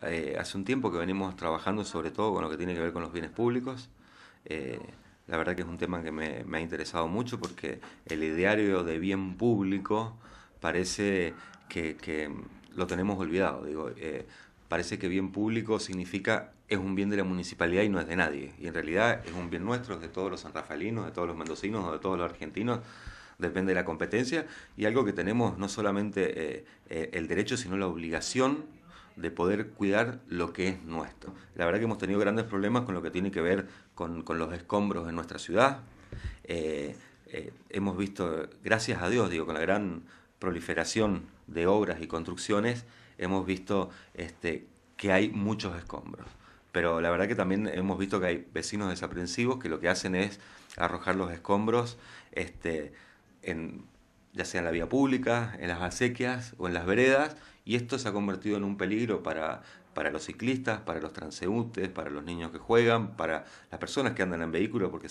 Eh, hace un tiempo que venimos trabajando sobre todo con lo que tiene que ver con los bienes públicos. Eh, la verdad que es un tema que me, ha interesado mucho porque el ideario de bien público parece que, lo tenemos olvidado. Digo, eh, parece que bien público significa es un bien de la municipalidad y no es de nadie. Y en realidad es un bien nuestro, es de todos los sanrafalinos, de todos los mendocinos, de todos los argentinos depende de la competencia y algo que tenemos no solamente el derecho sino la obligación de poder cuidar lo que es nuestro. La verdad que hemos tenido grandes problemas con lo que tiene que ver con, los escombros en nuestra ciudad. Eh, eh, hemos visto, gracias a Dios, digo, con la gran proliferación de obras y construcciones, hemos visto este, que hay muchos escombros. Pero la verdad que también hemos visto que hay vecinos desaprensivos que lo que hacen es arrojar los escombros este, ya sea en la vía pública, en las acequias o en las veredas, y esto se ha convertido en un peligro para, los ciclistas, para los transeúntes, para los niños que juegan, para las personas que andan en vehículo, porque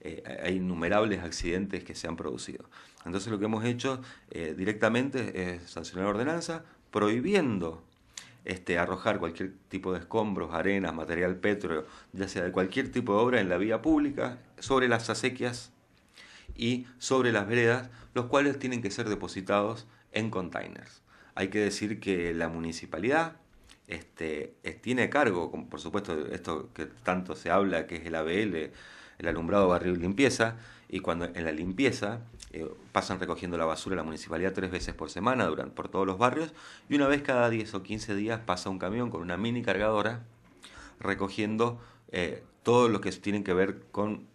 eh, hay innumerables accidentes que se han producido. Entonces lo que hemos hecho eh, directamente es sancionar la ordenanza prohibiendo este, arrojar cualquier tipo de escombros, arenas, material pétreo, ya sea de cualquier tipo de obra en la vía pública, sobre las acequias y sobre las veredas, los cuales tienen que ser depositados en containers. Hay que decir que la municipalidad este, tiene cargo, por supuesto, esto que tanto se habla, que es el ABL, el alumbrado barril limpieza, y cuando en la limpieza eh, pasan recogiendo la basura la municipalidad tres veces por semana duran por todos los barrios, y una vez cada 10 o 15 días pasa un camión con una mini cargadora recogiendo eh, todo lo que tienen que ver con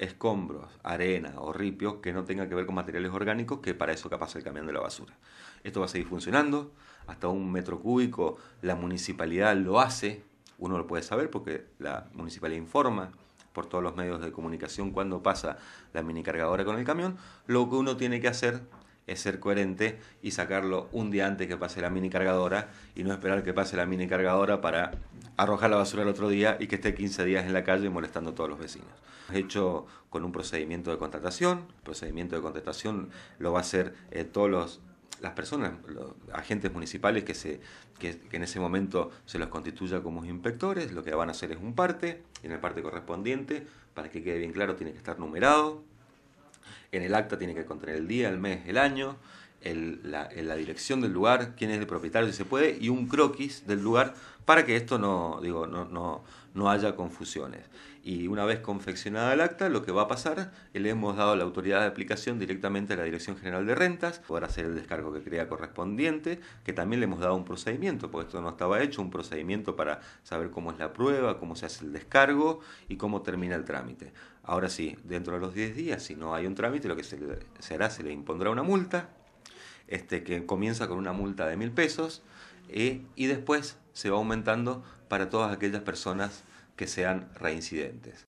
escombros, arena o ripios que no tengan que ver con materiales orgánicos, que para eso capaz el camión de la basura. Esto va a seguir funcionando, hasta un metro cúbico la municipalidad lo hace, uno lo puede saber porque la municipalidad informa por todos los medios de comunicación cuando pasa la mini cargadora con el camión, lo que uno tiene que hacer es ser coherente y sacarlo un día antes que pase la mini cargadora y no esperar que pase la mini cargadora para arrojar la basura el otro día y que esté 15 días en la calle molestando a todos los vecinos. hemos hecho con un procedimiento de contratación, el procedimiento de contratación lo va a hacer todas eh, todos las personas, los agentes municipales que, se, que, en ese momento se los constituya como inspectores, lo que van a hacer es un parte, en el parte correspondiente, para que quede bien claro, tiene que estar numerado, en el acta tiene que contener el día, el mes, el año la, dirección del lugar, quién es el propietario, si se puede, y un croquis del lugar para que esto no, digo, no, haya confusiones. Y una vez confeccionada el acta, lo que va a pasar, le hemos dado la autoridad de aplicación directamente a la Dirección General de Rentas, podrá hacer el descargo que crea correspondiente, que también le hemos dado un procedimiento, porque esto no estaba hecho, un procedimiento para saber cómo es la prueba, cómo se hace el descargo y cómo termina el trámite. Ahora sí, dentro de los 10 días, si no hay un trámite, lo que se, se hará, se le impondrá una multa este, que comienza con una multa de mil pesos eh, y después se va aumentando para todas aquellas personas que sean reincidentes.